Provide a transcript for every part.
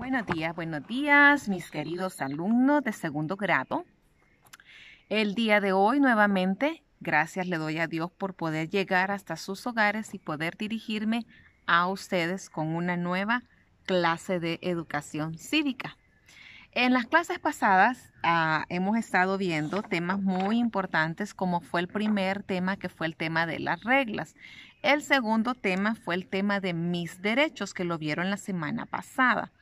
Buenos días, buenos días, mis queridos alumnos de segundo grado. El día de hoy nuevamente, gracias le doy a Dios por poder llegar hasta sus hogares y poder dirigirme a ustedes con una nueva clase de educación cívica. En las clases pasadas ah, hemos estado viendo temas muy importantes como fue el primer tema que fue el tema de las reglas. El segundo tema fue el tema de mis derechos que lo vieron la semana pasada.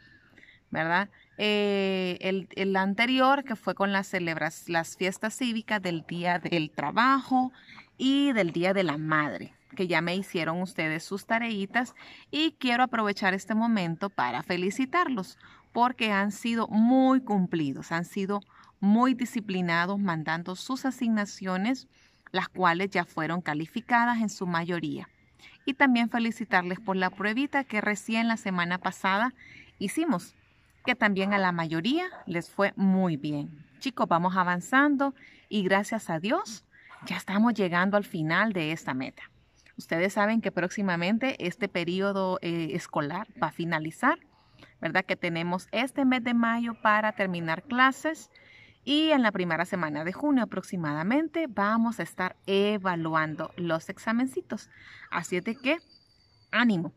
¿verdad? Eh, el, anterior, que fue con las, celebras, las fiestas cívicas del Día del Trabajo y del Día de la Madre, que ya me hicieron ustedes sus tareitas y quiero aprovechar este momento para felicitarlos porque han sido muy cumplidos, han sido muy disciplinados mandando sus asignaciones, las cuales ya fueron calificadas en su mayoría. Y también felicitarles por la pruebita que recién la semana pasada hicimos que también a la mayoría les fue muy bien. Chicos, vamos avanzando y gracias a Dios ya estamos llegando al final de esta meta. Ustedes saben que próximamente este periodo eh, escolar va a finalizar, ¿verdad? Que tenemos este mes de mayo para terminar clases y en la primera semana de junio aproximadamente vamos a estar evaluando los examencitos. Así es de que ánimo,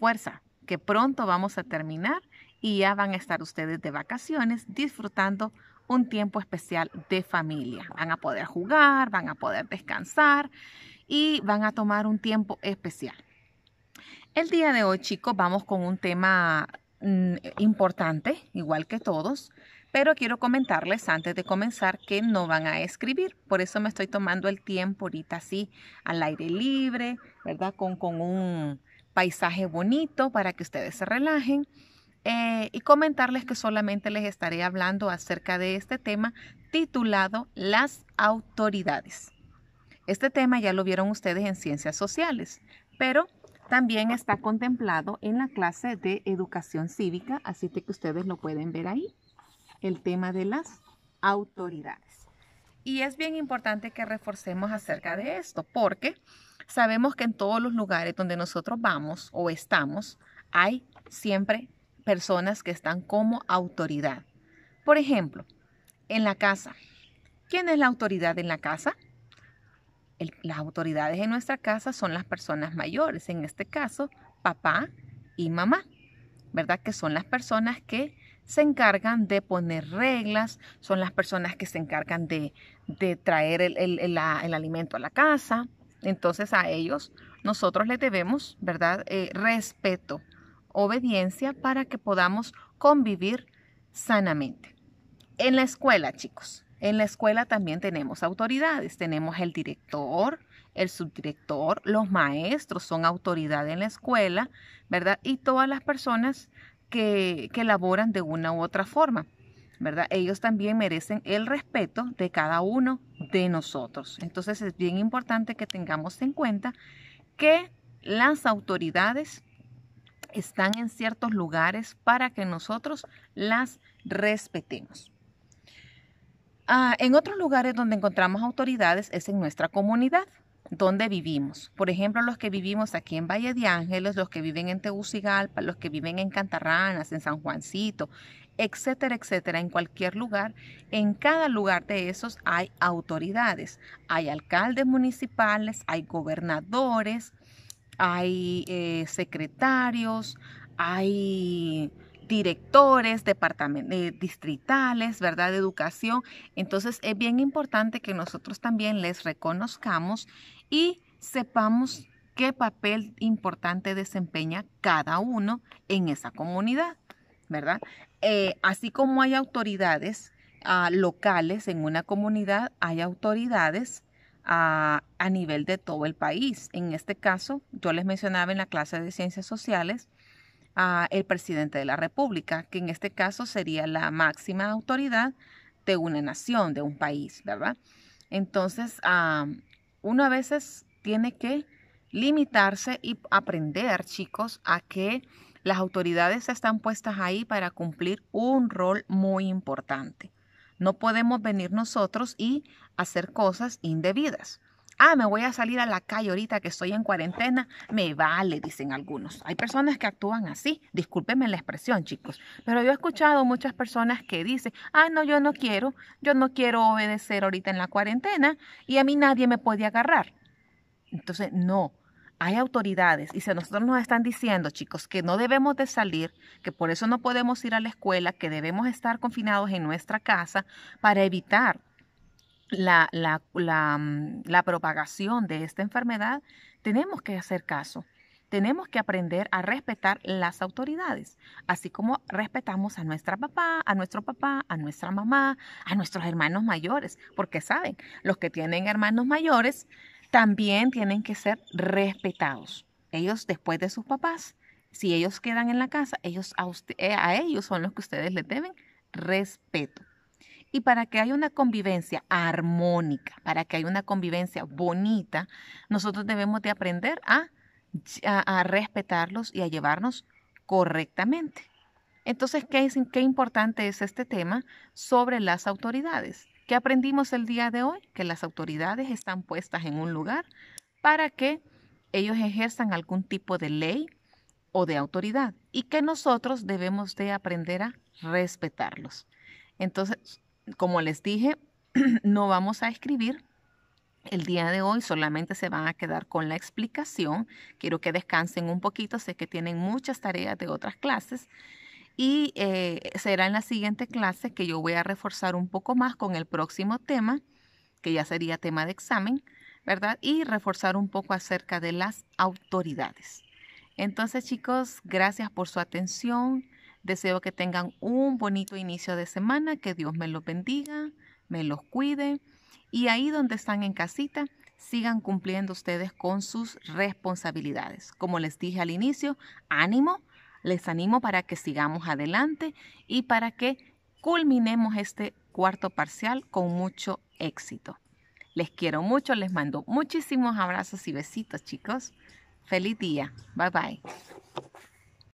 fuerza, que pronto vamos a terminar y ya van a estar ustedes de vacaciones disfrutando un tiempo especial de familia. Van a poder jugar, van a poder descansar y van a tomar un tiempo especial. El día de hoy, chicos, vamos con un tema mm, importante, igual que todos, pero quiero comentarles antes de comenzar que no van a escribir. Por eso me estoy tomando el tiempo ahorita así, al aire libre, ¿verdad? Con, con un paisaje bonito para que ustedes se relajen eh, y comentarles que solamente les estaré hablando acerca de este tema titulado Las autoridades. Este tema ya lo vieron ustedes en ciencias sociales, pero también está contemplado en la clase de educación cívica, así que ustedes lo pueden ver ahí, el tema de las autoridades. Y es bien importante que reforcemos acerca de esto, porque sabemos que en todos los lugares donde nosotros vamos o estamos, hay siempre personas que están como autoridad. Por ejemplo, en la casa. ¿Quién es la autoridad en la casa? las autoridades en nuestra casa son las personas mayores, en este caso, papá y mamá, ¿verdad? Que son las personas que se encargan de poner reglas, son las personas que se encargan de, traer el, alimento a la casa. Entonces a ellos nosotros les debemos, ¿verdad? Eh, respeto obediencia para que podamos convivir sanamente. En la escuela, chicos, en la escuela también tenemos autoridades. Tenemos el director, el subdirector, los maestros son autoridad en la escuela, ¿verdad? Y todas las personas que, que laboran de una u otra forma. ¿verdad? Ellos también merecen el respeto de cada uno de nosotros. Entonces es bien importante que tengamos en cuenta que las autoridades están en ciertos lugares para que nosotros las respetemos. Ah, en otros lugares donde encontramos autoridades es en nuestra comunidad donde vivimos. Por ejemplo, los que vivimos aquí en Valle de Ángeles, los que viven en Tegucigalpa, los que viven en Cantarranas, en San Juancito, etcétera, etcétera, en cualquier lugar, en cada lugar de esos hay autoridades, hay alcaldes municipales, hay gobernadores, hay eh, secretarios, hay directores departamentales, eh, distritales, ¿verdad? De educación. Entonces es bien importante que nosotros también les reconozcamos y sepamos qué papel importante desempeña cada uno en esa comunidad, ¿verdad? Eh, así como hay autoridades ah, locales en una comunidad, hay autoridades a, nivel de todo el país. En este caso, yo les mencionaba en la clase de ciencias sociales a el presidente de la República, que en este caso sería la máxima autoridad de una nación, de un país, ¿verdad? Entonces, ah, uno a veces tiene que limitarse y aprender, chicos, a que las autoridades están puestas ahí para cumplir un rol muy importante. No podemos venir nosotros y hacer cosas indebidas. Ah, me voy a salir a la calle ahorita que estoy en cuarentena. Me vale, dicen algunos. Hay personas que actúan así. Discúlpenme la expresión, chicos. Pero yo he escuchado muchas personas que dicen, ah, no, yo no quiero. Yo no quiero obedecer ahorita en la cuarentena y a mí nadie me puede agarrar. Entonces, no, hay autoridades y a nosotros nos están diciendo, chicos, que no debemos de salir, que por eso no podemos ir a la escuela, que debemos estar confinados en nuestra casa para evitar la, la, la, mm, la propagación de esta enfermedad, tenemos que hacer caso. Tenemos que aprender a respetar las autoridades, así como respetamos a nuestra papá, a nuestro papá, a nuestra mamá, a nuestros hermanos mayores, porque saben, los que tienen hermanos mayores, también tienen que ser respetados. Ellos después de sus papás, si ellos quedan en la casa, ellos a, eh, ellos son los que ustedes les deben respeto. Y para que haya una convivencia armónica, para que haya una convivencia bonita, nosotros debemos de aprender a, a, a respetarlos y a llevarnos correctamente. Entonces, ¿qué, es, ¿qué importante es este tema sobre las autoridades? ¿Qué aprendimos el día de hoy? Que las autoridades están puestas en un lugar para que ellos ejerzan algún tipo de ley o de autoridad y que nosotros debemos de aprender a respetarlos. Entonces, como les dije, no vamos a escribir. El día de hoy solamente se van a quedar con la explicación. Quiero que descansen un poquito. Sé que tienen muchas tareas de otras clases. Y eh, será en la siguiente clase que yo voy a reforzar un poco más con el próximo tema, que ya sería tema de examen, ¿verdad? Y reforzar un poco acerca de las autoridades. Entonces chicos, gracias por su atención. Deseo que tengan un bonito inicio de semana, que Dios me los bendiga, me los cuide. Y ahí donde están en casita, sigan cumpliendo ustedes con sus responsabilidades. Como les dije al inicio, ánimo les animo para que sigamos adelante y para que culminemos este cuarto parcial con mucho éxito. Les quiero mucho, les mando muchísimos abrazos y besitos chicos. Feliz día, bye bye.